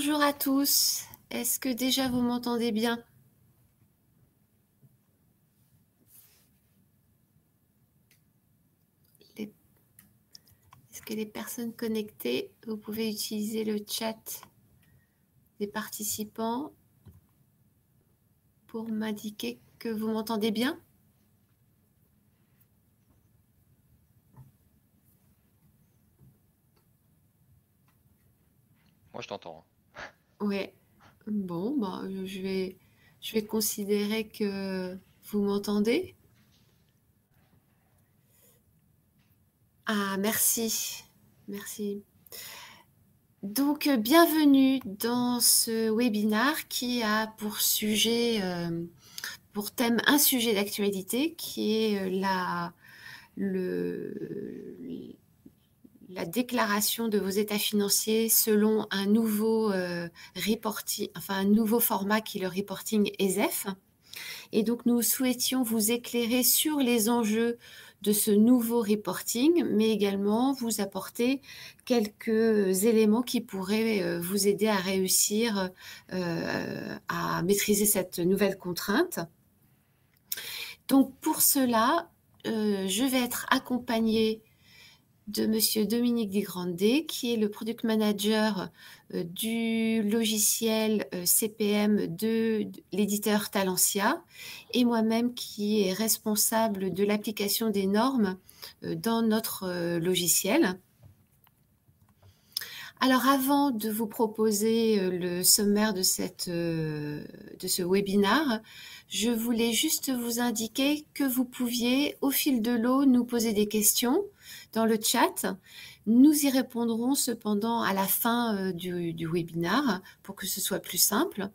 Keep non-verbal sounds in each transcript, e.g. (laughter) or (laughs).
Bonjour à tous. Est-ce que déjà vous m'entendez bien Est-ce que les personnes connectées, vous pouvez utiliser le chat des participants pour m'indiquer que vous m'entendez bien Moi, je t'entends. Oui, Bon, bah, je vais, je vais considérer que vous m'entendez. Ah, merci. Merci. Donc, euh, bienvenue dans ce webinaire qui a pour sujet, euh, pour thème, un sujet d'actualité qui est euh, la, le, la déclaration de vos états financiers selon un nouveau euh, reporting, enfin un nouveau format qui est le reporting ESEF. Et donc nous souhaitions vous éclairer sur les enjeux de ce nouveau reporting, mais également vous apporter quelques éléments qui pourraient euh, vous aider à réussir euh, à maîtriser cette nouvelle contrainte. Donc pour cela, je vais être accompagnée de Monsieur Dominique Grandet qui est le product manager euh, du logiciel euh, CPM de, l'éditeur Talencia, et moi-même qui est responsable de l'application des normes euh, dans notre logiciel. Alors avant de vous proposer euh, le sommaire de, cette, euh, de ce webinaire, je voulais juste vous indiquer que vous pouviez au fil de l'eau nous poser des questions dans le chat. Nous y répondrons cependant à la fin euh, du, du webinaire pour que ce soit plus simple.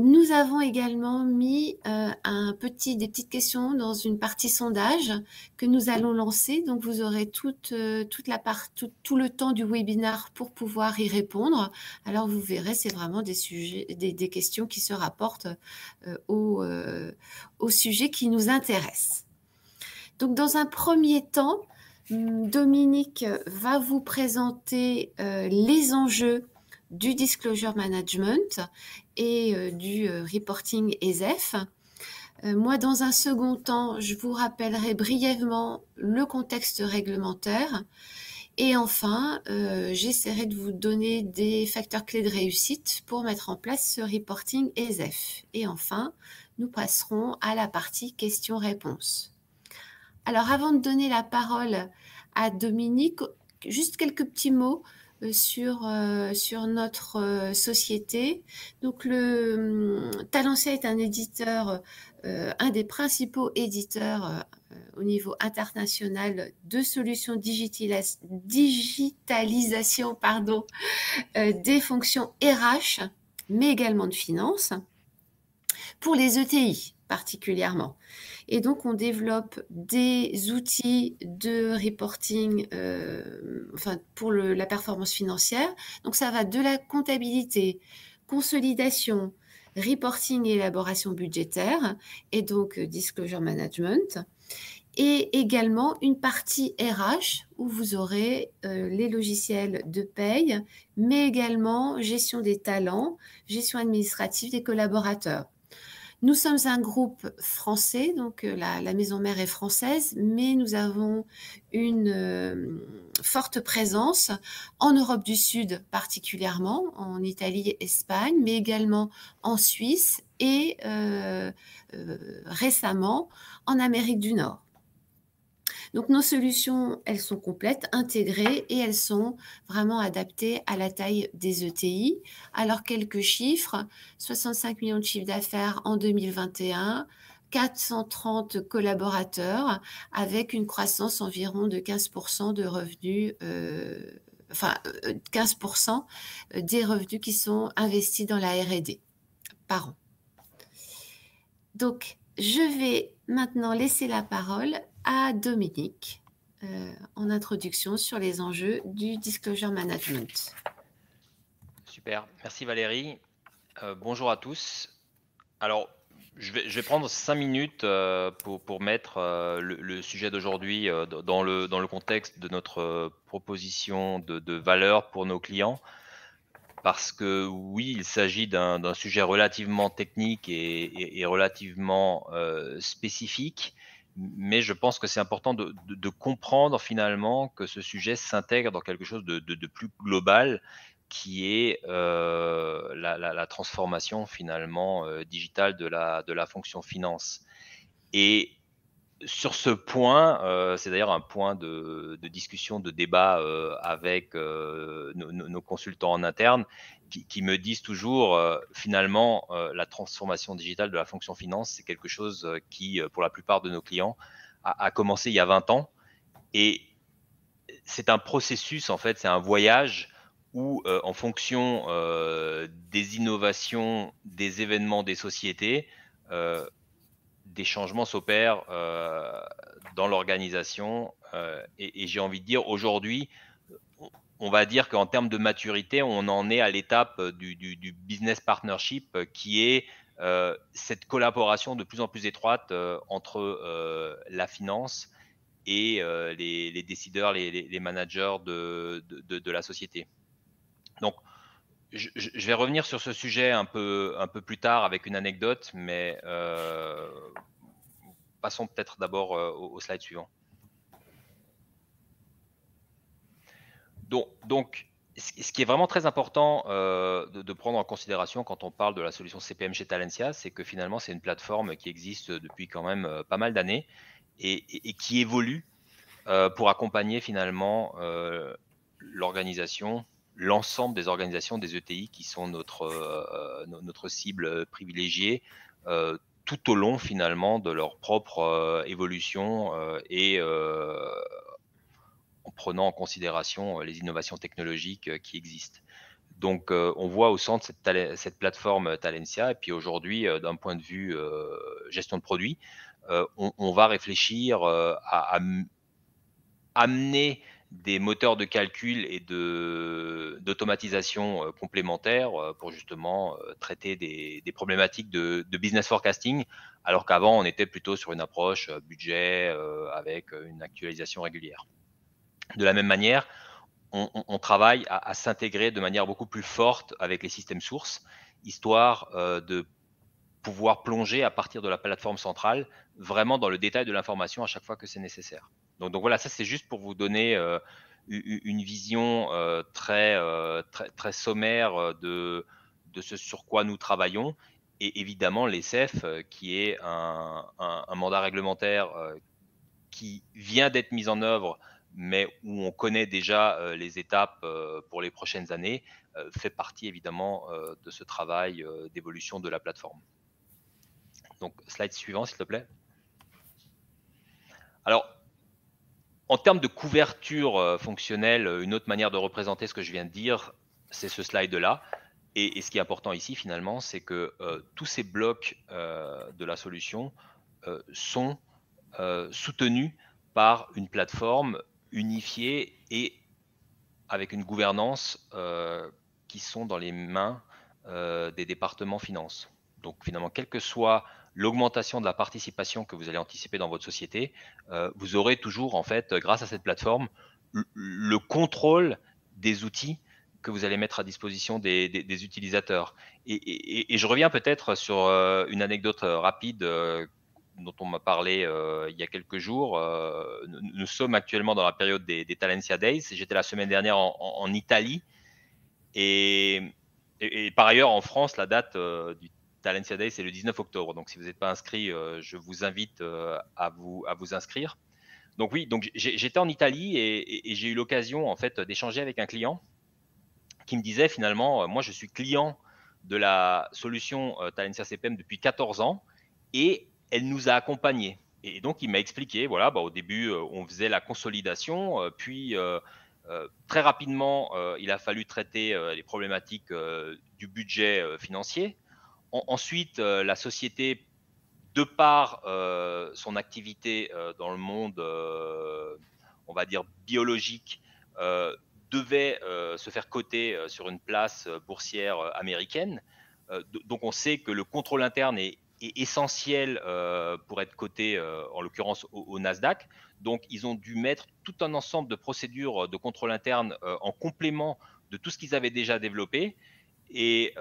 Nous avons également mis euh, un petit, des petites questions dans une partie sondage que nous allons lancer. Donc, vous aurez toute, euh, la part, tout, le temps du webinaire pour pouvoir y répondre. Alors, vous verrez, c'est vraiment des, sujets, des, questions qui se rapportent euh, au, au, sujet qui nous intéresse. Donc, dans un premier temps, hmm, Dominique va vous présenter les enjeux du disclosure management et euh, du euh, reporting ESEF. Euh, moi, dans un second temps, je vous rappellerai brièvement le contexte réglementaire. Et enfin, j'essaierai de vous donner des facteurs clés de réussite pour mettre en place ce reporting ESF. Et enfin, nous passerons à la partie questions-réponses. Alors, avant de donner la parole à Dominique, juste quelques petits mots euh, sur, euh, sur notre euh, société. Donc le hum, est un éditeur, un des principaux éditeurs au niveau international de solutions digitalisation pardon, des fonctions RH, mais également de finances, pour les ETI particulièrement. Et donc, on développe des outils de reporting euh, pour la performance financière. Donc, ça va de la comptabilité, consolidation, reporting et élaboration budgétaire, et donc euh, disclosure management et également une partie RH où vous aurez euh, les logiciels de paye, mais également gestion des talents, gestion administrative des collaborateurs. Nous sommes un groupe français, donc euh, la, maison mère est française, mais nous avons une euh, forte présence en Europe du Sud particulièrement, en Italie, et Espagne, mais également en Suisse et euh, récemment en Amérique du Nord. Donc nos solutions, elles sont complètes, intégrées et elles sont vraiment adaptées à la taille des ETI. Alors quelques chiffres, 65 millions de chiffres d'affaires en 2021. 430 collaborateurs avec une croissance environ de 15% de revenus euh, enfin 15% euh, des revenus qui sont investis dans la R&D par an. Donc, je vais maintenant laisser la parole à Dominique euh, en introduction sur les enjeux du disclosure management. Super, merci Valérie. Euh, bonjour à tous. Alors, je vais, prendre cinq minutes euh, pour, mettre le, sujet d'aujourd'hui dans, le, contexte de notre proposition de, valeur pour nos clients parce que oui, il s'agit d'un sujet relativement technique et, relativement spécifique, mais je pense que c'est important de, comprendre finalement que ce sujet s'intègre dans quelque chose de, plus global qui est euh, la, transformation finalement euh, digitale de la, fonction finance. Et sur ce point, euh, c'est d'ailleurs un point de, discussion, de débat avec nos, consultants en interne, qui, me disent toujours, euh, finalement, euh, la transformation digitale de la fonction finance, c'est quelque chose euh, qui, pour la plupart de nos clients, a, commencé il y a 20 ans. Et c'est un processus, en fait, c'est un voyage où, en fonction des innovations, des événements des sociétés, des changements s'opèrent dans l'organisation. et j'ai envie de dire, aujourd'hui, on va dire qu'en termes de maturité, on en est à l'étape euh, du, business partnership euh, qui est euh, cette collaboration de plus en plus étroite entre la finance et les, décideurs, les, managers de, la société. Donc, je, vais revenir sur ce sujet un peu, plus tard avec une anecdote, mais passons peut-être d'abord au slide suivant. Donc, ce qui est vraiment très important euh, de, prendre en considération quand on parle de la solution CPM chez Talencia, c'est que finalement, c'est une plateforme qui existe depuis quand même euh, pas mal d'années et, qui évolue euh, pour accompagner finalement l'organisation, l'ensemble des organisations des ETI qui sont notre, notre cible privilégiée tout au long finalement de leur propre évolution et en prenant en considération euh, les innovations technologiques euh, qui existent. Donc, euh, on voit au centre cette, cette plateforme Talencia. Et puis aujourd'hui, d'un point de vue gestion de produit, on, va réfléchir à, amener des moteurs de calcul et d'automatisation complémentaires pour justement traiter des, problématiques de, business forecasting, alors qu'avant, on était plutôt sur une approche budget avec une actualisation régulière. De la même manière, on, travaille à, s'intégrer de manière beaucoup plus forte avec les systèmes sources, histoire euh, de pouvoir plonger à partir de la plateforme centrale vraiment dans le détail de l'information à chaque fois que c'est nécessaire. Donc, voilà, ça c'est juste pour vous donner euh, une vision euh, très, très, sommaire de, ce sur quoi nous travaillons. Et évidemment, l'ESF, qui est un mandat réglementaire qui vient d'être mis en œuvre mais où on connaît déjà euh, les étapes euh, pour les prochaines années, euh, fait partie évidemment de ce travail d'évolution de la plateforme. Donc, slide suivant, s'il te plaît. Alors, en termes de couverture fonctionnelle, une autre manière de représenter ce que je viens de dire, c'est ce slide-là. et, ce qui est important ici, finalement, c'est que tous ces blocs de la solution sont soutenus par une plateforme unifiés et avec une gouvernance euh, qui sont dans les mains euh, des départements finances. Donc finalement, quelle que soit l'augmentation de la participation que vous allez anticiper dans votre société, euh, vous aurez toujours, en fait, grâce à cette plateforme, le contrôle des outils que vous allez mettre à disposition des, utilisateurs. Et, et, je reviens peut-être sur une anecdote rapide dont on m'a parlé euh, il y a quelques jours. Euh, nous, sommes actuellement dans la période des, Talentsia Days. J'étais la semaine dernière en, Italie. Et, par ailleurs, en France, la date euh, du Talentsia Days, c'est le 19 octobre. Donc, si vous n'êtes pas inscrit, je vous invite à, vous, à vous inscrire. Donc, oui, donc j'étais en Italie et, j'ai eu l'occasion en fait, d'échanger avec un client qui me disait finalement, moi, je suis client de la solution Talentsia CPM depuis 14 ans. Et elle nous a accompagnés. Et donc, il m'a expliqué, voilà, bah, au début, euh, on faisait la consolidation, euh, puis euh, très rapidement, il a fallu traiter les problématiques du budget financier. ensuite, la société, de par son activité dans le monde, on va dire, biologique, devait se faire coter sur une place boursière américaine. donc, on sait que le contrôle interne est essentiel euh, pour être coté, euh, en l'occurrence au, Nasdaq. Donc, ils ont dû mettre tout un ensemble de procédures euh, de contrôle interne en complément de tout ce qu'ils avaient déjà développé. Et,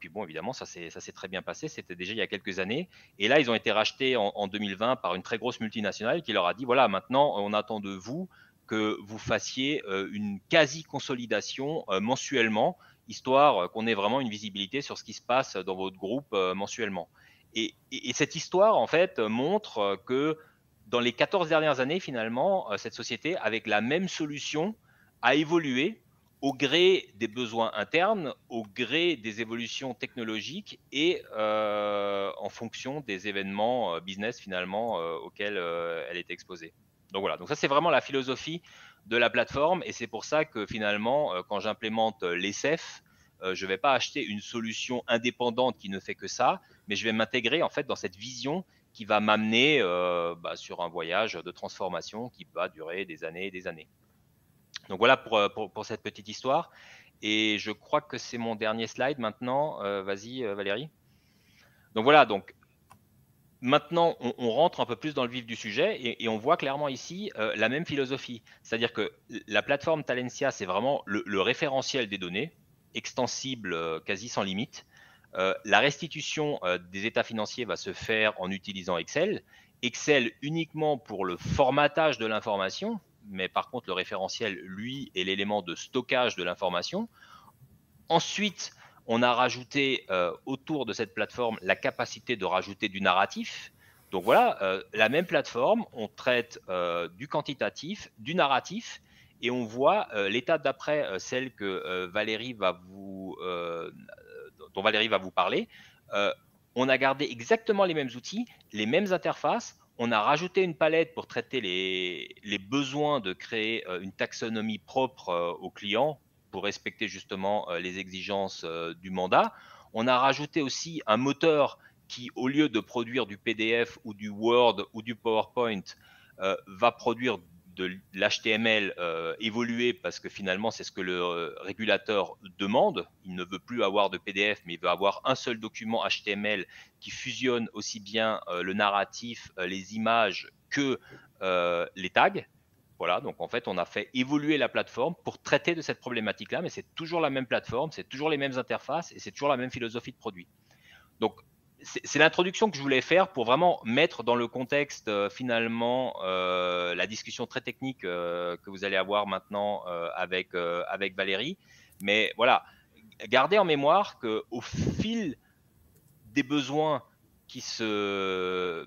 puis, bon, évidemment, ça s'est très bien passé. C'était déjà il y a quelques années. Et là, ils ont été rachetés en, en 2020 par une très grosse multinationale qui leur a dit voilà, maintenant, on attend de vous que vous fassiez une quasi-consolidation mensuellement histoire qu'on ait vraiment une visibilité sur ce qui se passe dans votre groupe mensuellement. Et, cette histoire, en fait, euh, montre euh, que dans les 14 dernières années, finalement, euh, cette société, avec la même solution, a évolué au gré des besoins internes, au gré des évolutions technologiques et en fonction des événements business, finalement, auxquels elle est exposée. Donc voilà, donc ça c'est vraiment la philosophie de la plateforme et c'est pour ça que finalement, quand j'implémente l'ESF, e je ne vais pas acheter une solution indépendante qui ne fait que ça mais je vais m'intégrer en fait dans cette vision qui va m'amener euh, bah, sur un voyage de transformation qui va durer des années et des années. Donc voilà pour, euh, cette petite histoire. Et je crois que c'est mon dernier slide maintenant. Euh, vas-y Valérie. Donc voilà, donc maintenant on, rentre un peu plus dans le vif du sujet et, on voit clairement ici la même philosophie. C'est-à-dire que la plateforme Talencia, c'est vraiment le référentiel des données, extensible quasi sans limite. Euh, la restitution euh, des états financiers va se faire en utilisant Excel. Excel uniquement pour le formatage de l'information, mais par contre le référentiel, lui, est l'élément de stockage de l'information. Ensuite, on a rajouté euh, autour de cette plateforme la capacité de rajouter du narratif. Donc voilà, la même plateforme, on traite du quantitatif, du narratif, et on voit l'état d'après, celle que Valérie va vous dont Valérie va vous parler, euh, on a gardé exactement les mêmes outils, les mêmes interfaces. On a rajouté une palette pour traiter les, les besoins de créer euh, une taxonomie propre euh, aux clients pour respecter justement les exigences du mandat. On a rajouté aussi un moteur qui, au lieu de produire du PDF ou du Word ou du PowerPoint, va produire de l'HTML euh, évoluer parce que finalement c'est ce que le euh, régulateur demande. Il ne veut plus avoir de PDF, mais il veut avoir un seul document HTML qui fusionne aussi bien euh, le narratif, euh, les images que les tags. Voilà, donc en fait on a fait évoluer la plateforme pour traiter de cette problématique-là, mais c'est toujours la même plateforme, c'est toujours les mêmes interfaces et c'est toujours la même philosophie de produit. Donc c'est l'introduction que je voulais faire pour vraiment mettre dans le contexte euh, finalement euh, la discussion très technique euh, que vous allez avoir maintenant avec, avec Valérie. Mais voilà, gardez en mémoire qu'au fil des besoins qui se...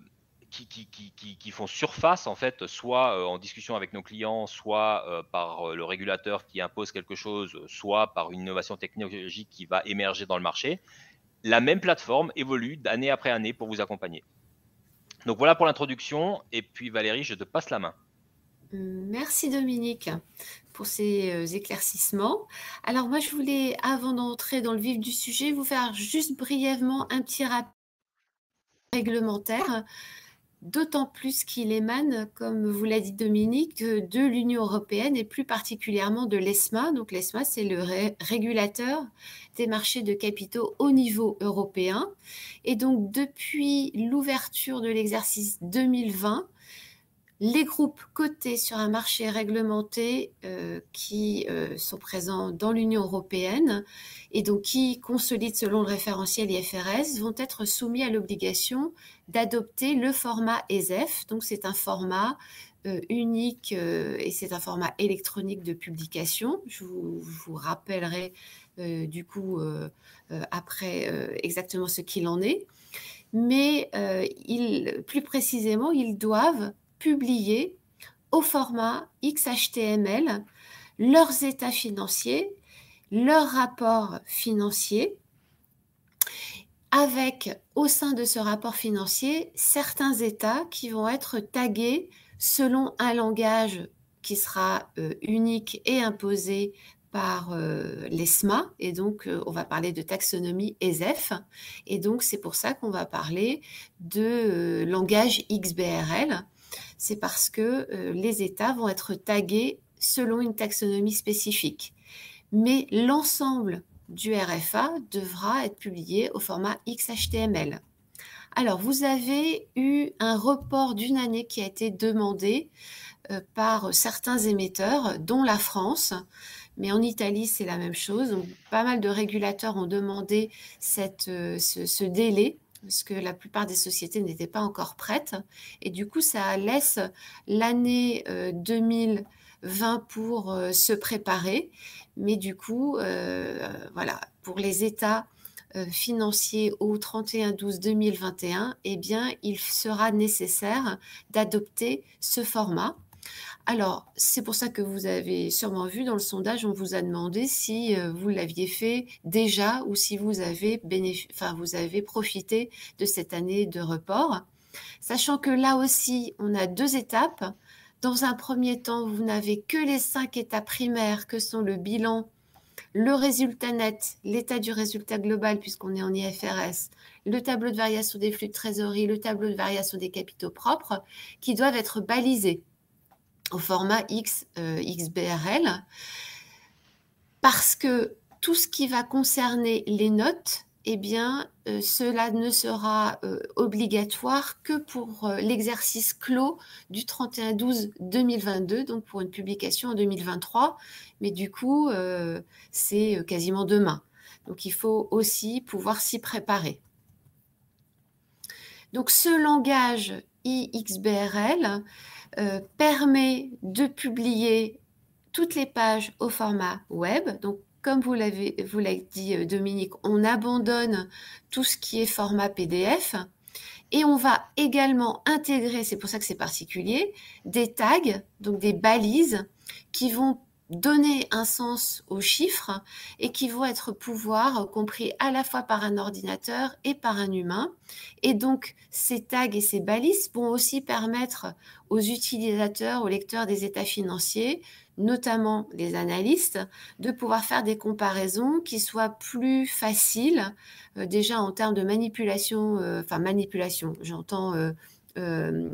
qui, qui, qui, font surface en fait, soit en discussion avec nos clients, soit par le régulateur qui impose quelque chose, soit par une innovation technologique qui va émerger dans le marché, la même plateforme évolue d'année après année pour vous accompagner. Donc voilà pour l'introduction. Et puis Valérie, je te passe la main. Euh, merci Dominique pour ces euh, éclaircissements. Alors moi, je voulais, avant d'entrer dans le vif du sujet, vous faire juste brièvement un petit rappel réglementaire d'autant plus qu'il émane, comme vous l'a dit Dominique, euh, de, l'Union européenne et plus particulièrement de l'ESMA. Donc l'ESMA, c'est le régulateur des marchés de capitaux au niveau européen. Et donc depuis l'ouverture de l'exercice 2020, les groupes cotés sur un marché réglementé euh, qui euh, sont présents dans l'Union européenne et donc qui consolident selon le référentiel IFRS vont être soumis à l'obligation d'adopter le format ESEF. Donc c'est un format euh, unique et c'est un format électronique de publication. Je vous, rappellerai du coup après exactement ce qu'il en est mais plus précisément, ils doivent publier au format XHTML leurs états financiers, leurs rapports financiers, avec au sein de ce rapport financier certains états qui vont être tagués selon un langage qui sera euh, unique et imposé par euh, l'ESMA, et donc euh, on va parler de taxonomie ESF et donc c'est pour ça qu'on va parler de langage XBRL, c'est parce que euh, les États vont être tagués selon une taxonomie spécifique. Mais l'ensemble du RFA devra être publié au format XHTML. Alors, vous avez eu un report d'une année qui a été demandé euh, par certains émetteurs, dont la France, mais en Italie, c'est la même chose. Donc, pas mal de régulateurs ont demandé euh, ce, délai parce que la plupart des sociétés n'étaient pas encore prêtes. Et du coup, ça laisse l'année 2020 euh, pour euh, se préparer. Mais du coup, euh, voilà, pour les États financiers au 31-12-2021, eh bien, il sera nécessaire d'adopter ce format alors, c'est pour ça que vous avez sûrement vu dans le sondage, on vous a demandé si euh, vous l'aviez fait déjà ou si vous avez, enfin, vous avez profité de cette année de report. Sachant que là aussi, on a deux étapes. Dans un premier temps, vous n'avez que les cinq états primaires que sont le bilan, le résultat net, l'état du résultat global puisqu'on est en IFRS, le tableau de variation des flux de trésorerie, le tableau de variation des capitaux propres qui doivent être balisés format X, euh, XBRL, parce que tout ce qui va concerner les notes, et eh bien, euh, cela ne sera euh, obligatoire que pour l'exercice clos du 31-12-2022, donc pour une publication en 2023. Mais du coup, c'est quasiment demain. Donc, il faut aussi pouvoir s'y préparer. Donc, ce langage IXBRL, euh, permet de publier toutes les pages au format web. Donc, comme vous l'avez vous dit euh, Dominique, on abandonne tout ce qui est format PDF et on va également intégrer, c'est pour ça que c'est particulier, des tags, donc des balises qui vont donner un sens aux chiffres et qui vont être pouvoir compris à la fois par un ordinateur et par un humain. Et donc, ces tags et ces balises vont aussi permettre aux utilisateurs, aux lecteurs des états financiers, notamment les analystes, de pouvoir faire des comparaisons qui soient plus faciles, euh, déjà en termes de manipulation, euh, enfin manipulation, j'entends... Euh, euh,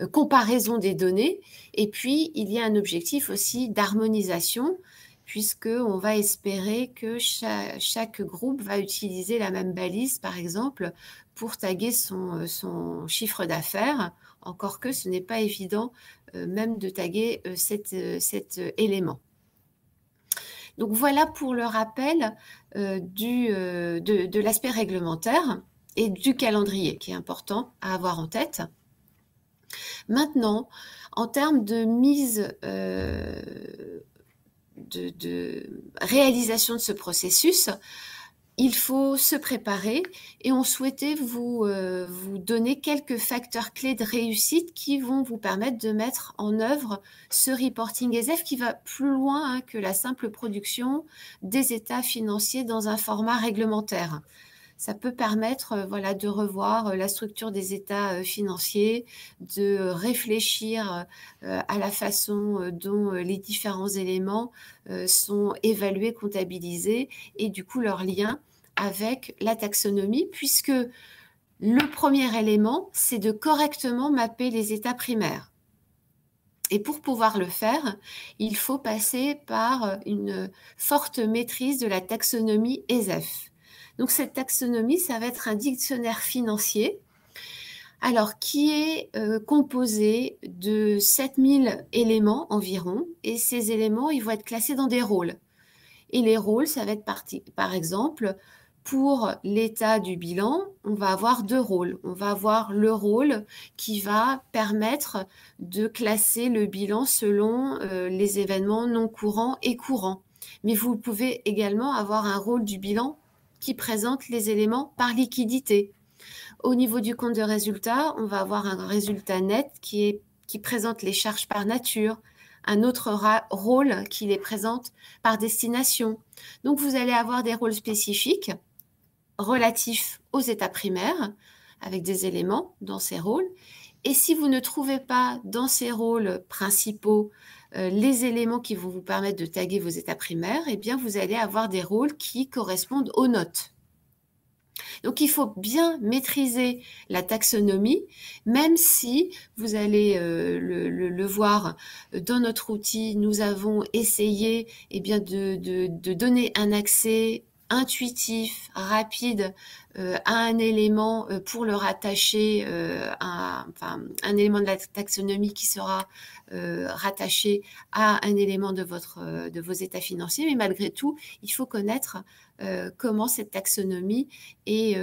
euh, comparaison des données. Et puis, il y a un objectif aussi d'harmonisation, puisqu'on va espérer que chaque, groupe va utiliser la même balise, par exemple, pour taguer son, euh, chiffre d'affaires, encore que ce n'est pas évident même de taguer cet, élément. Donc voilà pour le rappel de l'aspect réglementaire et du calendrier qui est important à avoir en tête. Maintenant, en termes de mise, euh, de, réalisation de ce processus, il faut se préparer et on souhaitait euh, vous, donner quelques facteurs clés de réussite qui vont vous permettre de mettre en œuvre ce reporting ESF qui va plus loin hein, que la simple production des états financiers dans un format réglementaire ça peut permettre euh, voilà, de revoir euh, la structure des États euh, financiers, de réfléchir à la façon dont les différents éléments sont évalués, comptabilisés et du coup leur lien avec la taxonomie, puisque le premier élément, c'est de correctement mapper les États primaires. Et pour pouvoir le faire, il faut passer par une forte maîtrise de la taxonomie ESEF. Donc cette taxonomie, ça va être un dictionnaire financier. Alors, qui est euh, composé de 7000 éléments environ, et ces éléments, ils vont être classés dans des rôles. Et les rôles, ça va être parti, par exemple, pour l'état du bilan, on va avoir deux rôles. On va avoir le rôle qui va permettre de classer le bilan selon euh, les événements non courants et courants. Mais vous pouvez également avoir un rôle du bilan qui présente les éléments par liquidité. Au niveau du compte de résultat, on va avoir un résultat net qui, est, qui présente les charges par nature, un autre rôle qui les présente par destination. Donc vous allez avoir des rôles spécifiques relatifs aux états primaires, avec des éléments dans ces rôles. Et si vous ne trouvez pas dans ces rôles principaux euh, les éléments qui vont vous permettre de taguer vos états primaires, eh bien, vous allez avoir des rôles qui correspondent aux notes. Donc il faut bien maîtriser la taxonomie, même si vous allez euh, le, voir dans notre outil, nous avons essayé eh bien, de donner un accès intuitif, rapide à euh, un élément euh, pour le rattacher euh, un élément de la taxonomie qui sera rattaché à un élément de, votre, de vos états financiers. Mais malgré tout, il faut connaître comment cette taxonomie est,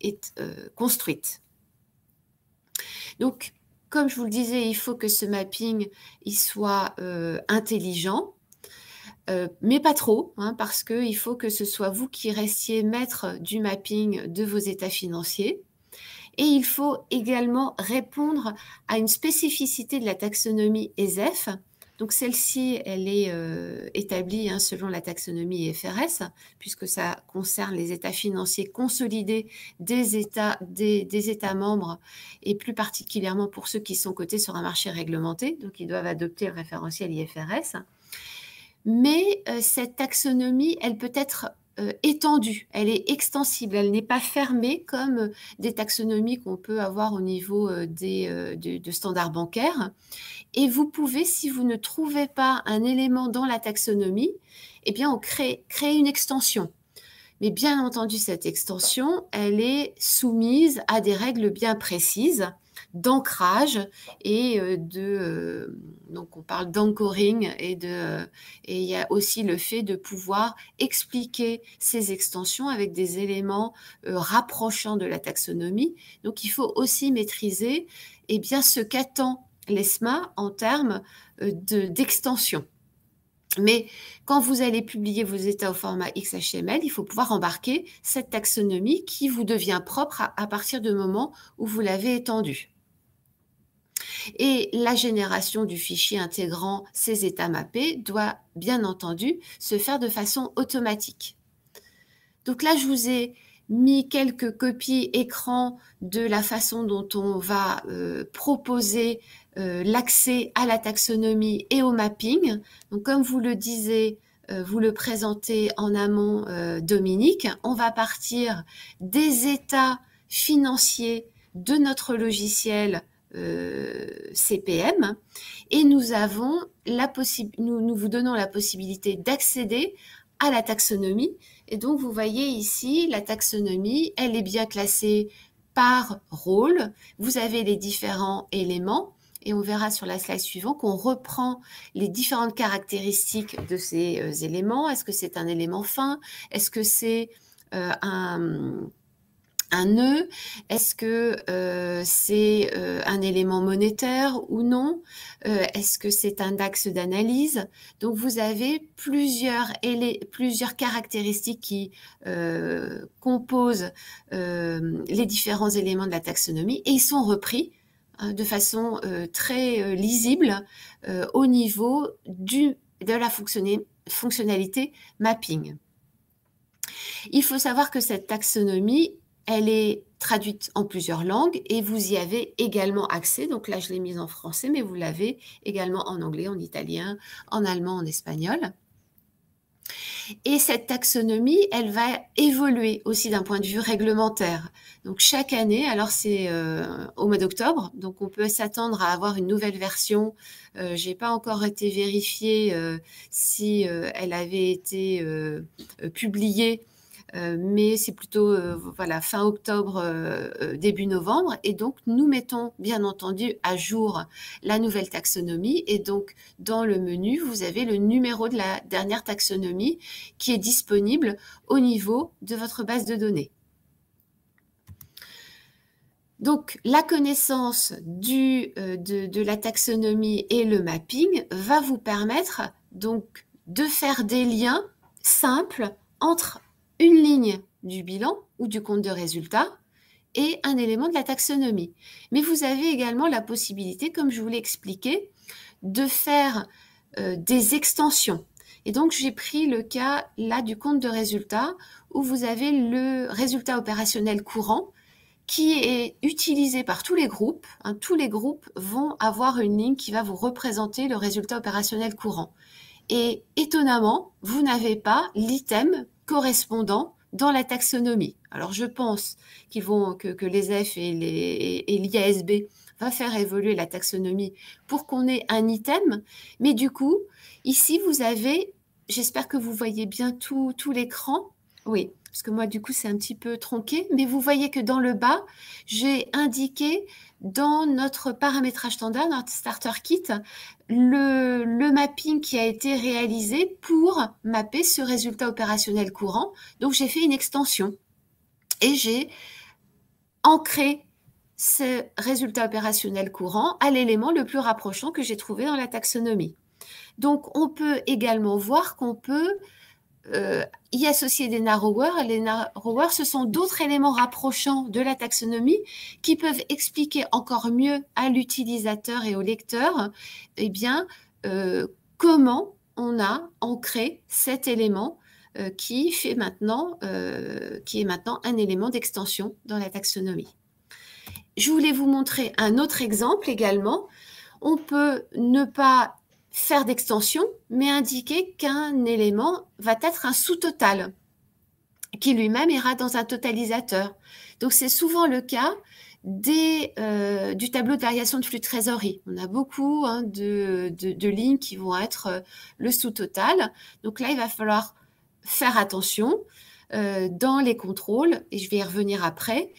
est construite. Donc, comme je vous le disais, il faut que ce mapping il soit intelligent, euh, mais pas trop, hein, parce qu'il faut que ce soit vous qui restiez maître du mapping de vos états financiers. Et il faut également répondre à une spécificité de la taxonomie ESF. Donc celle-ci, elle est euh, établie hein, selon la taxonomie IFRS, e puisque ça concerne les états financiers consolidés des États, des états membres, et plus particulièrement pour ceux qui sont cotés sur un marché réglementé, donc ils doivent adopter le référentiel IFRS mais euh, cette taxonomie, elle peut être euh, étendue, elle est extensible, elle n'est pas fermée comme euh, des taxonomies qu'on peut avoir au niveau des, de, standards bancaires. Et vous pouvez, si vous ne trouvez pas un élément dans la taxonomie, eh bien, créer une extension. Mais bien entendu, cette extension, elle est soumise à des règles bien précises d'ancrage et euh, de euh, donc on parle d'ancoring et de euh, et il y a aussi le fait de pouvoir expliquer ces extensions avec des éléments rapprochant de la taxonomie. Donc il faut aussi maîtriser eh bien ce qu'attend l'ESMA en termes d'extension. Mais quand vous allez publier vos états au format XHML, il faut pouvoir embarquer cette taxonomie qui vous devient propre à partir du moment où vous l'avez étendue. Et la génération du fichier intégrant ces états mappés doit bien entendu se faire de façon automatique. Donc là, je vous ai mis quelques copies écran de la façon dont on va euh, proposer euh, l'accès à la taxonomie et au mapping. Donc comme vous le disiez, euh, vous le présentez en amont Dominique, on va partir des états financiers de notre logiciel euh, CPM et nous avons la nous, vous donnons la possibilité d'accéder à la taxonomie et donc vous voyez ici la taxonomie elle est bien classée par rôle vous avez les différents éléments et on verra sur la slide suivante qu'on reprend les différentes caractéristiques de ces euh, éléments est-ce que c'est un élément fin est-ce que c'est euh, un un nœud Est-ce que euh, c'est euh, un élément monétaire ou non euh, Est-ce que c'est un axe d'analyse Donc vous avez plusieurs, plusieurs caractéristiques qui composent les différents éléments de la taxonomie et ils sont repris hein, de façon très lisible au niveau du, de la fonctionnalité mapping. Il faut savoir que cette taxonomie elle est traduite en plusieurs langues et vous y avez également accès. Donc là, je l'ai mise en français, mais vous l'avez également en anglais, en italien, en allemand, en espagnol. Et cette taxonomie, elle va évoluer aussi d'un point de vue réglementaire. Donc chaque année, alors c'est euh, au mois d'octobre, donc on peut s'attendre à avoir une nouvelle version. Je euh, J'ai pas encore été vérifiée euh, si elle avait été publiée euh, mais c'est plutôt euh, voilà, fin octobre, euh, début novembre. Et donc, nous mettons bien entendu à jour la nouvelle taxonomie. Et donc, dans le menu, vous avez le numéro de la dernière taxonomie qui est disponible au niveau de votre base de données. Donc, la connaissance du, de, de la taxonomie et le mapping va vous permettre donc de faire des liens simples entre une ligne du bilan ou du compte de résultat et un élément de la taxonomie. Mais vous avez également la possibilité, comme je vous l'ai expliqué, de faire euh, des extensions. Et donc, j'ai pris le cas là du compte de résultat où vous avez le résultat opérationnel courant qui est utilisé par tous les groupes. Hein. tous les groupes vont avoir une ligne qui va vous représenter le résultat opérationnel courant. Et étonnamment, vous n'avez pas l'item correspondant dans la taxonomie. Alors je pense qu'ils vont que, les, F et l'IASB va faire évoluer la taxonomie pour qu'on ait un item, mais du coup, ici vous avez, j'espère que vous voyez bien tout l'écran. Oui, parce que moi du coup c'est un petit peu tronqué, mais vous voyez que dans le bas, j'ai indiqué dans notre paramétrage standard, notre starter kit, le, le, mapping qui a été réalisé pour mapper ce résultat opérationnel courant. Donc j'ai fait une extension et j'ai ancré ce résultat opérationnel courant à l'élément le plus rapprochant que j'ai trouvé dans la taxonomie. Donc on peut également voir qu'on peut euh, y associer des narrowers. les narrowers, ce sont d'autres éléments rapprochants de la taxonomie qui peuvent expliquer encore mieux à l'utilisateur et au lecteur eh bien, euh, comment on a ancré cet élément euh, qui, fait maintenant, qui est maintenant un élément d'extension dans la taxonomie. Je voulais vous montrer un autre exemple également. On peut ne pas faire d'extension, mais indiquer qu'un élément va être un sous-total, qui lui-même ira dans un totalisateur. Donc c'est souvent le cas des, euh, du tableau de variation de flux de trésorerie. On a beaucoup hein, de, lignes qui vont être euh, le sous-total. Donc là, il va falloir faire attention euh, dans les contrôles, et je vais y revenir après.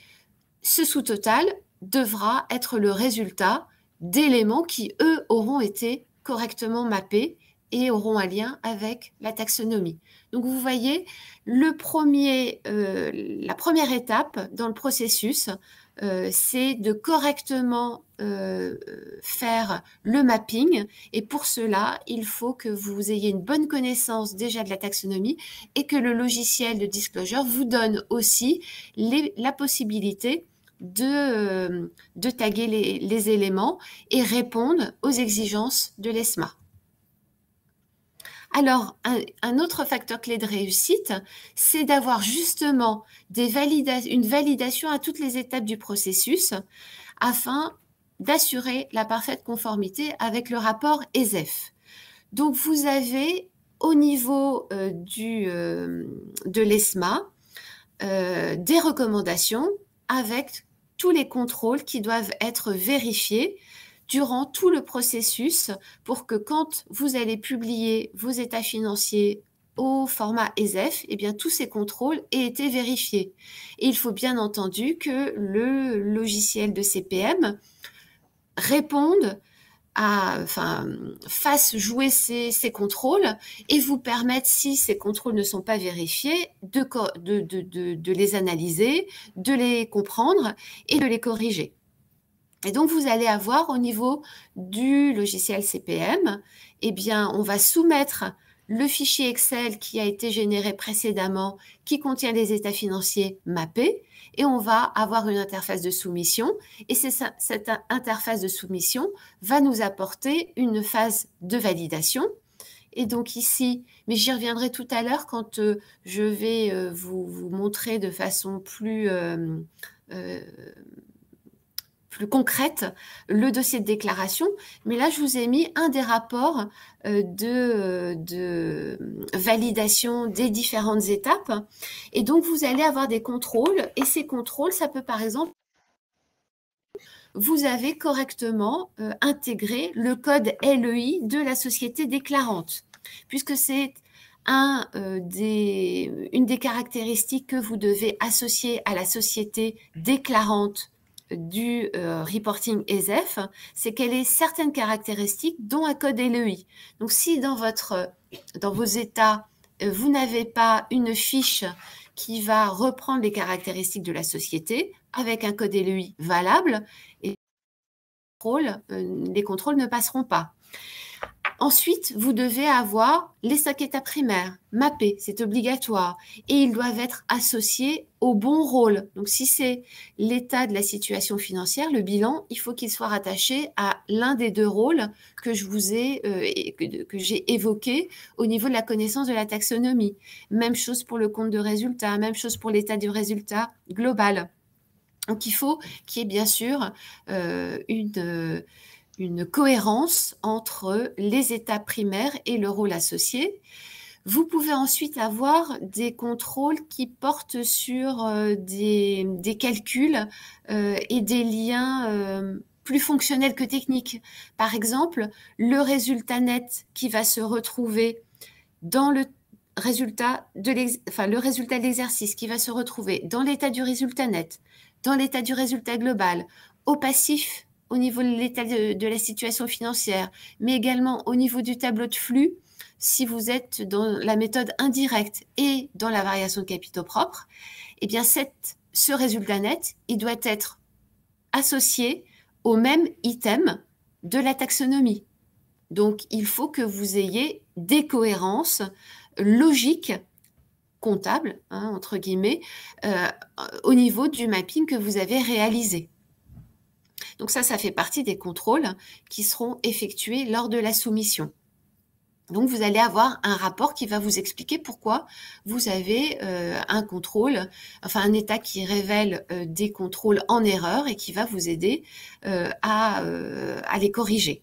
Ce sous-total devra être le résultat d'éléments qui, eux, auront été correctement mappées et auront un lien avec la taxonomie. Donc vous voyez, le premier, euh, la première étape dans le processus, euh, c'est de correctement euh, faire le mapping. Et pour cela, il faut que vous ayez une bonne connaissance déjà de la taxonomie et que le logiciel de Disclosure vous donne aussi la possibilité euh, de, taguer les, éléments et répondre aux exigences de l'ESMA. Alors, un, autre facteur clé de réussite, c'est d'avoir justement une validation à toutes les étapes du processus afin d'assurer la parfaite conformité avec le rapport ESEF. Donc, vous avez au niveau euh, du, euh, de l'ESMA des recommandations avec tous les contrôles qui doivent être vérifiés durant tout le processus pour que quand vous allez publier vos états financiers au format esf, eh bien, tous ces contrôles aient été vérifiés. il faut bien entendu que le logiciel de CPM réponde à, enfin, fasse jouer ces, contrôles et vous permettre, si ces contrôles ne sont pas vérifiés, de, de, les analyser, de les comprendre et de les corriger. Et donc, vous allez avoir au niveau du logiciel CPM, eh bien, on va soumettre le fichier Excel qui a été généré précédemment, qui contient les états financiers mappés, et on va avoir une interface de soumission. Et cette interface de soumission va nous apporter une phase de validation. Et donc ici, mais j'y reviendrai tout à l'heure quand euh, je vais euh, vous, montrer de façon plus... Euh, plus concrète le dossier de déclaration. Mais là, je vous ai mis un des rapports euh, de, euh, euh, validation des différentes étapes. Et donc, vous allez avoir des contrôles. Et ces contrôles, ça peut par exemple, vous avez correctement intégré le code LEI de la société déclarante, puisque c'est un, une des caractéristiques que vous devez associer à la société déclarante du euh, reporting ESF, c'est qu'elle est certaines caractéristiques dont un code LEI. Donc si dans, votre, dans vos états, euh, vous n'avez pas une fiche qui va reprendre les caractéristiques de la société avec un code LEI valable, et euh, les contrôles ne passeront pas. Ensuite, vous devez avoir les cinq états primaires mappés, c'est obligatoire, et ils doivent être associés au bon rôle. Donc, si c'est l'état de la situation financière, le bilan, il faut qu'il soit rattaché à l'un des deux rôles que je vous ai, euh, que, j'ai évoqué au niveau de la connaissance de la taxonomie. Même chose pour le compte de résultat, même chose pour l'état du résultat global. Donc, il faut qu'il y ait bien sûr euh, une euh, une cohérence entre les états primaires et le rôle associé. Vous pouvez ensuite avoir des contrôles qui portent sur euh, des, calculs euh, et des liens euh, plus fonctionnels que techniques. Par exemple, le résultat net qui va se retrouver dans le résultat de enfin, le résultat de l'exercice qui va se retrouver dans l'état du résultat net, dans l'état du résultat global, au passif au niveau de l'état de, la situation financière, mais également au niveau du tableau de flux, si vous êtes dans la méthode indirecte et dans la variation de capitaux propres, eh bien ce résultat net, il doit être associé au même item de la taxonomie. Donc, il faut que vous ayez des cohérences logiques comptables, hein, entre guillemets, euh, au niveau du mapping que vous avez réalisé. Donc ça, ça fait partie des contrôles qui seront effectués lors de la soumission. Donc vous allez avoir un rapport qui va vous expliquer pourquoi vous avez euh, un contrôle, enfin un état qui révèle euh, des contrôles en erreur et qui va vous aider euh, à, à les corriger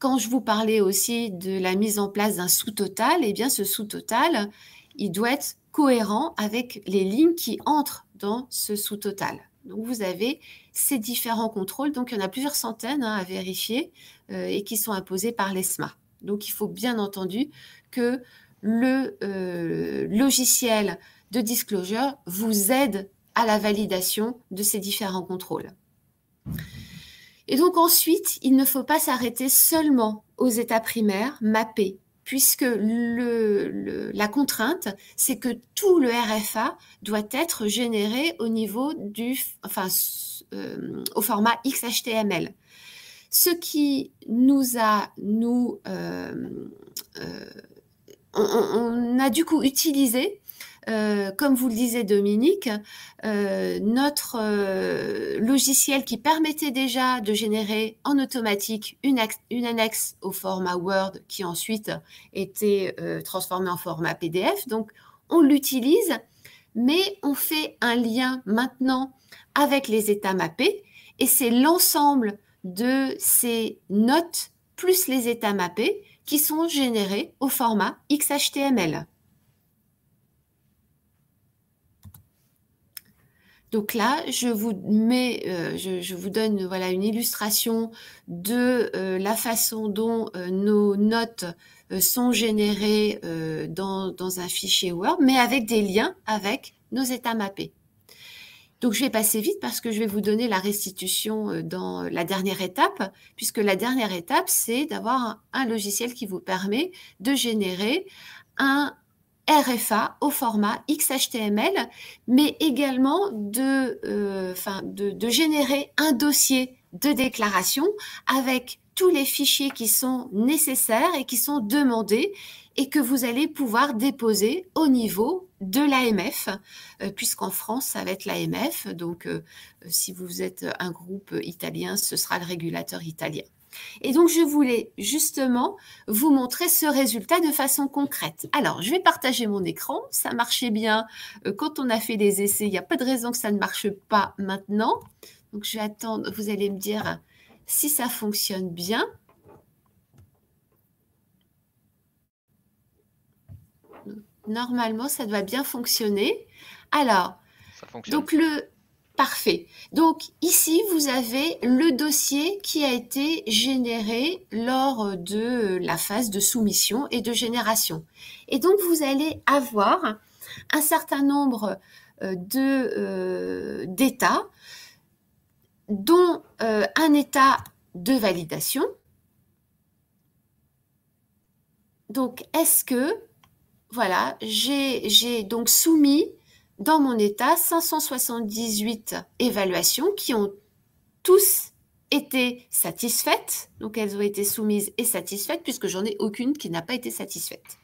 quand je vous parlais aussi de la mise en place d'un sous-total, eh bien ce sous-total, il doit être cohérent avec les lignes qui entrent dans ce sous-total. Donc vous avez ces différents contrôles, donc il y en a plusieurs centaines hein, à vérifier euh, et qui sont imposés par l'ESMA. Donc il faut bien entendu que le euh, logiciel de disclosure vous aide à la validation de ces différents contrôles. Et donc ensuite, il ne faut pas s'arrêter seulement aux états primaires mappés puisque la contrainte, c'est que tout le RFA doit être généré au niveau du, enfin, euh, au format XHTML. Ce qui nous a, nous, euh, euh, on, a du coup utilisé euh, comme vous le disait Dominique, euh, notre euh, logiciel qui permettait déjà de générer en automatique une, une annexe au format Word qui ensuite était transformée en format PDF. Donc, on l'utilise, mais on fait un lien maintenant avec les états mappés et c'est l'ensemble de ces notes plus les états mappés qui sont générés au format XHTML. Donc là, je vous mets, euh, je, vous donne voilà une illustration de euh, la façon dont euh, nos notes sont générées dans, un fichier Word, mais avec des liens avec nos états mappés. Donc je vais passer vite parce que je vais vous donner la restitution dans la dernière étape, puisque la dernière étape, c'est d'avoir un logiciel qui vous permet de générer un RFA au format XHTML, mais également euh, de, de, générer un dossier de déclaration avec tous les fichiers qui sont nécessaires et qui sont demandés et que vous allez pouvoir déposer au niveau de l'AMF, euh, puisqu'en France, ça va être l'AMF. Donc, euh, si vous êtes un groupe italien, ce sera le régulateur italien. Et donc, je voulais justement vous montrer ce résultat de façon concrète. Alors, je vais partager mon écran. Ça marchait bien euh, quand on a fait des essais. Il n'y a pas de raison que ça ne marche pas maintenant. Donc, je vais attendre. Vous allez me dire si ça fonctionne bien. Normalement, ça doit bien fonctionner. Alors, donc le, Parfait. Donc ici, vous avez le dossier qui a été généré lors de la phase de soumission et de génération. Et donc, vous allez avoir un certain nombre euh, euh, d'états, dont euh, un état de validation. Donc, est-ce que, voilà, j'ai donc soumis dans mon état 578 évaluations qui ont tous été satisfaites, donc elles ont été soumises et satisfaites, puisque j'en ai aucune qui n'a pas été satisfaite.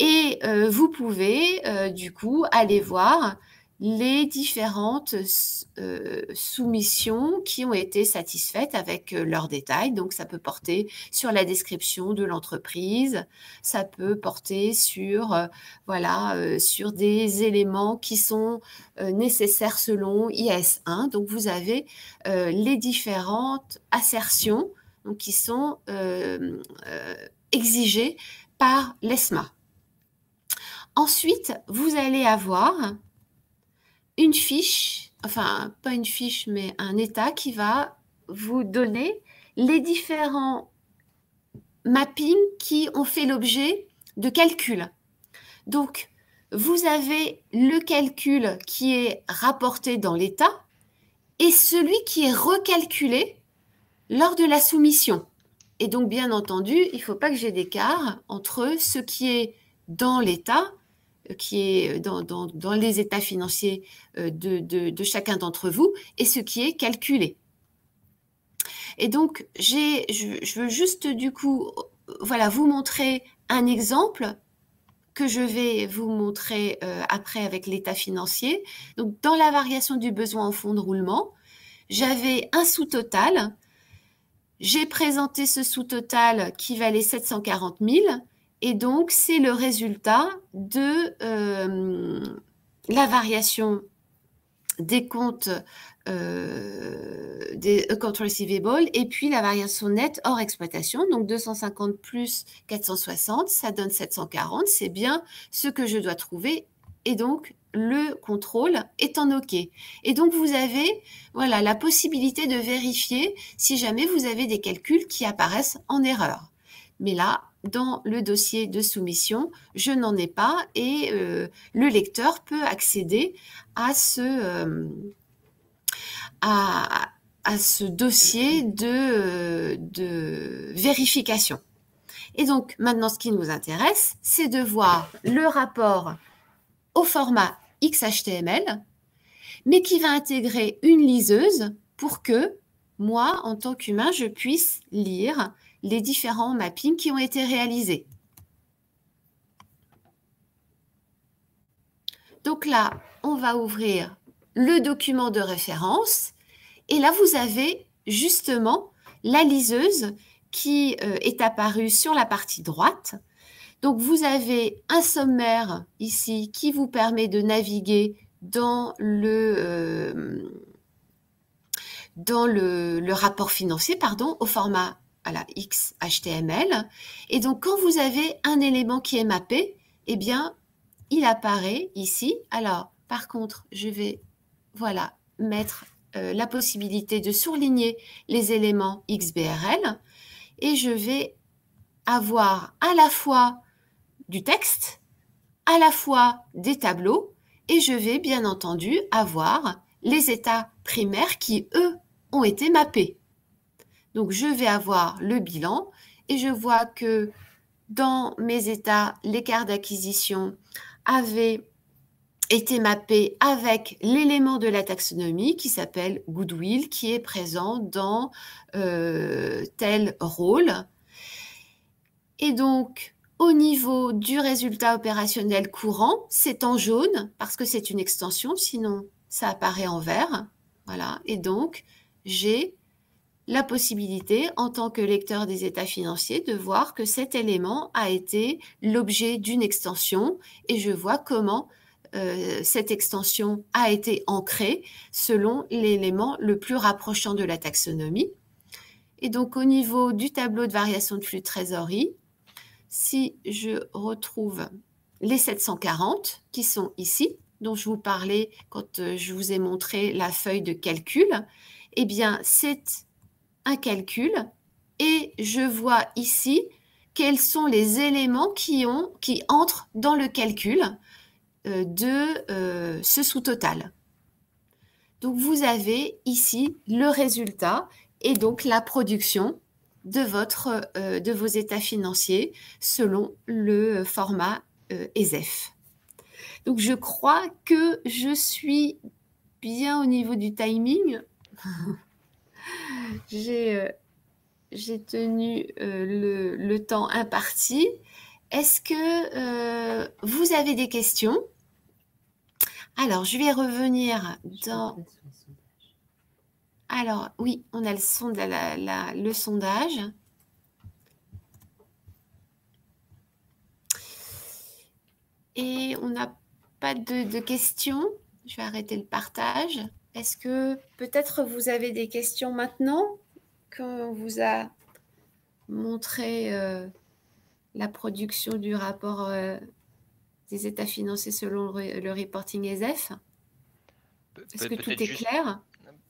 Et euh, vous pouvez euh, du coup aller voir les différentes euh, soumissions qui ont été satisfaites avec euh, leurs détails. Donc, ça peut porter sur la description de l'entreprise, ça peut porter sur, euh, voilà, sur des éléments qui sont nécessaires selon IS1. Donc, vous avez les différentes assertions qui sont exigées par l'ESMA. Ensuite, vous allez avoir une fiche, enfin pas une fiche, mais un état qui va vous donner les différents mappings qui ont fait l'objet de calculs. Donc, vous avez le calcul qui est rapporté dans l'état et celui qui est recalculé lors de la soumission. Et donc, bien entendu, il ne faut pas que j'ai d'écart entre ce qui est dans l'état euh, qui est euh, dans, les états financiers euh, de, chacun d'entre vous et ce qui est calculé. Et donc, je, veux juste du coup, voilà, vous montrer un exemple que je vais vous montrer après avec l'état financier. Donc, dans la variation du besoin en fonds de roulement, j'avais un sous-total. J'ai présenté ce sous-total qui valait 740 000 et donc, c'est le résultat de euh, la variation des comptes euh, des accounts euh, receivable et puis la variation nette hors exploitation. Donc 250 plus 460, ça donne 740. C'est bien ce que je dois trouver et donc le contrôle est en OK. Et donc vous avez voilà la possibilité de vérifier si jamais vous avez des calculs qui apparaissent en erreur. Mais là, dans le dossier de soumission, je n'en ai pas et euh, le lecteur peut accéder euh, à ce, dossier de, de vérification. Et donc maintenant, ce qui nous intéresse, c'est de voir le rapport au format XHTML, mais qui va intégrer une liseuse pour que moi, en tant qu'humain, je puisse lire les différents mappings qui ont été réalisés. Donc là, on va ouvrir le document de référence et là, vous avez justement la liseuse qui euh, est apparue sur la partie droite. Donc, vous avez un sommaire ici qui vous permet de naviguer dans le, euh, dans rapport financier pardon, au format à la Et donc, quand vous avez un élément qui est mappé, eh bien, il apparaît ici. Alors, par contre, je vais, voilà, mettre euh, la possibilité de surligner les éléments XBRL et je vais avoir à la fois du texte, à la fois des tableaux et je vais bien entendu avoir les états primaires qui, eux, ont été mappés. Donc, je vais avoir le bilan et je vois que dans mes états, l'écart d'acquisition avait été mappé avec l'élément de la taxonomie qui s'appelle Goodwill, qui est présent dans euh, tel rôle. Et donc, au niveau du résultat opérationnel courant, c'est en jaune parce que c'est une extension, sinon ça apparaît en vert. Voilà, et donc j'ai la possibilité, en tant que lecteur des états financiers, de voir que cet élément a été l'objet d'une extension et je vois comment euh, cette extension a été ancrée selon l'élément le plus rapprochant de la taxonomie. Et donc au niveau du tableau de variation de flux de trésorerie, si je retrouve les 740 qui sont ici, dont je vous parlais quand euh, je vous ai montré la feuille de calcul, eh bien cette un calcul et je vois ici quels sont les éléments qui, ont, qui entrent dans le calcul euh, de euh, ce sous-total. Donc vous avez ici le résultat et donc la production de, votre, euh, de vos états financiers selon le format ESEF. E donc je crois que je suis bien au niveau du timing. (laughs) Euh, j'ai tenu euh, le, temps imparti. Est-ce que euh, vous avez des questions Alors, je vais revenir dans. Alors, oui, on a le, sondage. Et on n'a pas de questions. Je vais arrêter le partage. Est-ce que peut-être vous avez des questions maintenant qu'on vous a montré euh, la production du rapport euh, des états financiers selon le, reporting ESF Est-ce que tout est clair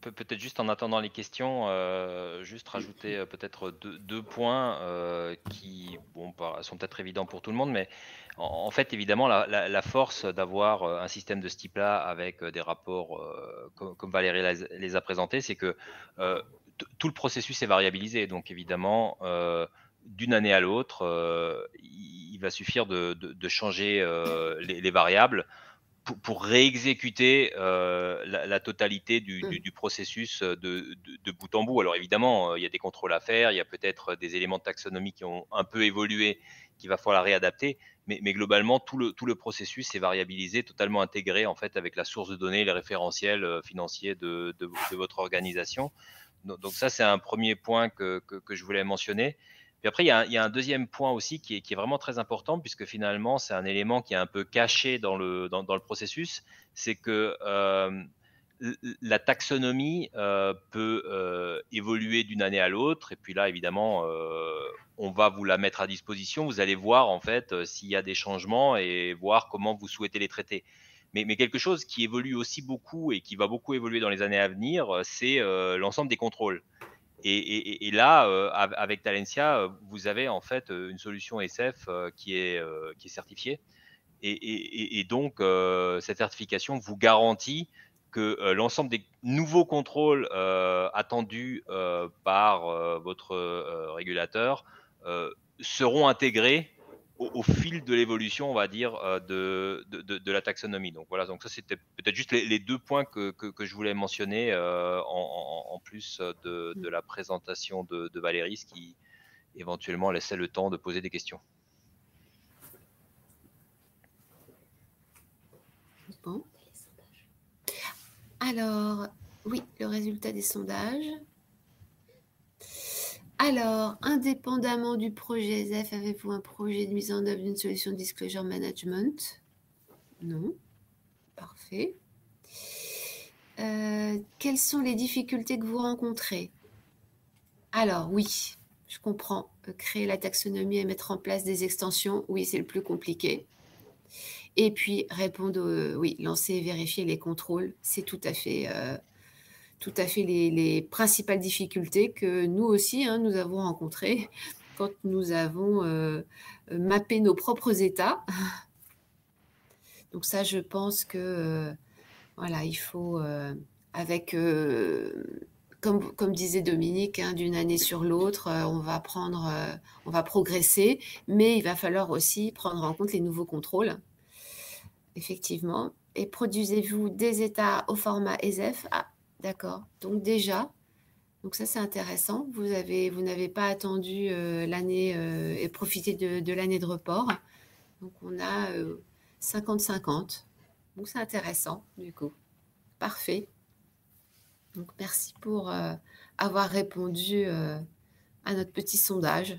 peut-être juste en attendant les questions, euh, juste rajouter euh, peut-être deux, points euh, qui bah, sont peut-être évidents pour tout le monde, mais en, fait, évidemment, la, force d'avoir un système de ce type-là avec des rapports comme, Valérie les, a présentés, c'est que tout le processus est variabilisé. Donc évidemment, d'une année à l'autre, il, va suffire de, changer les, les variables pour, réexécuter euh, la, totalité du, hmm. processus euh, de, bout en bout. Alors évidemment, euh, il y a des contrôles à faire, il y a peut-être des éléments de taxonomie qui ont un peu évolué, qu'il va falloir réadapter, mais, globalement, tout le, processus est variabilisé, totalement intégré en fait avec la source de données, les référentiels financiers de, votre organisation. Donc, ça, c'est un premier point que je voulais mentionner. Puis après, il y, a un, deuxième point aussi qui est, vraiment très important, puisque finalement, c'est un élément qui est un peu caché dans le, processus, c'est que euh, la taxonomie euh, peut euh, évoluer d'une année à l'autre, et puis là, évidemment, on va vous la mettre à disposition, vous allez voir en fait s'il y a des changements et voir comment vous souhaitez les traiter. mais, quelque chose qui évolue aussi beaucoup et qui va beaucoup évoluer dans les années à venir, c'est l'ensemble des contrôles. Et, là, euh, avec Talencia, euh, vous avez en fait euh, une solution SF qui, est, certifiée. Et, donc, cette certification vous garantit que l'ensemble des nouveaux contrôles attendus par votre régulateur seront intégrés au, fil de l'évolution, on va dire, euh, de, la taxonomie. Donc voilà, donc ça c'était peut-être juste les, deux points que, je voulais mentionner euh, en, plus de, mm. la présentation de, de Valérie, ce qui éventuellement laissait le temps de poser des questions. Bon. Alors, oui, le résultat des sondages. Alors, indépendamment du projet Zef, avez-vous un projet de mise en œuvre d'une solution Disclosure Management Non. Parfait. Euh, quelles sont les difficultés que vous rencontrez Alors, oui, je comprends. Euh, créer la taxonomie et mettre en place des extensions, oui, c'est le plus compliqué. Et puis, répondre, euh, oui, lancer et vérifier les contrôles, c'est tout à fait tout à fait les, principales difficultés que nous aussi, hein, nous avons rencontrées (laughs) quand nous avons euh, mappé nos propres états. Donc ça, je pense que euh, voilà, il faut euh, avec comme, comme, disait Dominique, hein, d'une année sur l'autre, on va prendre, on va progresser, mais il va falloir aussi prendre en compte les nouveaux contrôles, effectivement. Et produisez-vous des états au format ESF ah, D'accord. Donc déjà, donc ça c'est intéressant. Vous avez, vous n'avez pas attendu euh, l'année euh, et profité de, l'année de report. Donc on a 50-50. Euh, donc c'est intéressant du coup. Parfait. Donc merci pour avoir répondu à notre petit sondage.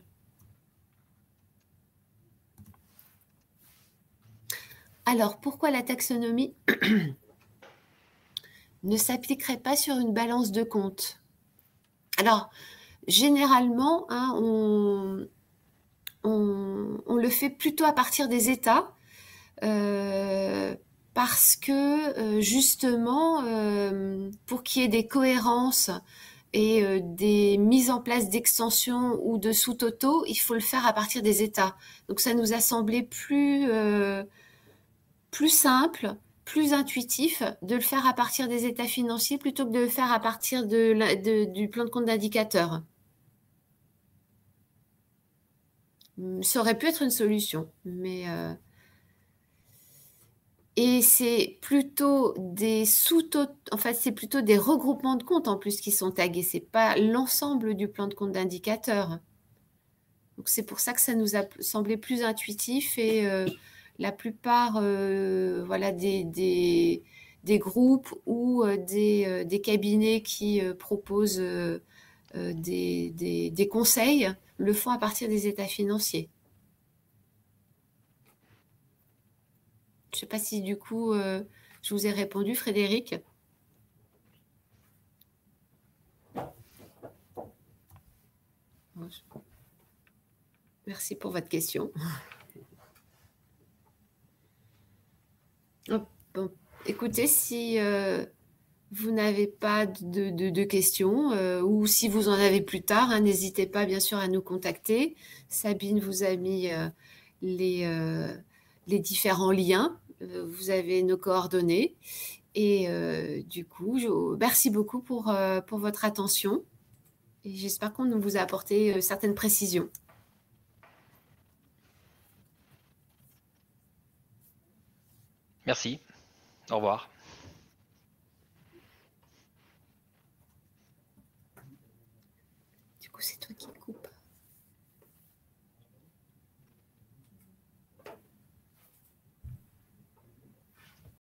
Alors pourquoi la taxonomie ne s'appliquerait pas sur une balance de compte. Alors, généralement, hein, on, le fait plutôt à partir des États, euh, parce que euh, justement, euh, pour qu'il y ait des cohérences et des mises en place d'extensions ou de sous-totaux, il faut le faire à partir des États. Donc ça nous a semblé plus, plus simple plus intuitif de le faire à partir des états financiers plutôt que de le faire à partir de du plan de compte d'indicateur. Hum, ça aurait pu être une solution, mais... Euh, et c'est plutôt des sous en fait, c'est plutôt des regroupements de comptes en plus qui sont tagués. C'est pas l'ensemble du plan de compte d'indicateurs. Donc c'est pour ça que ça nous a semblé plus intuitif et... Euh, la plupart euh, voilà, des, groupes ou euh, euh, des, cabinets qui proposent des, conseils le font à partir des états financiers. Je ne sais pas si du coup je vous ai répondu, Frédéric. Merci pour votre question. bon. Écoutez, si euh, vous n'avez pas de, questions euh, ou si vous en avez plus tard, hein, n'hésitez pas bien sûr à nous contacter. Sabine vous a mis euh, les, différents liens. Vous avez nos coordonnées. Et du coup, je, merci beaucoup pour, pour votre attention. Et j'espère qu'on vous a apporté certaines précisions. Merci. Au revoir.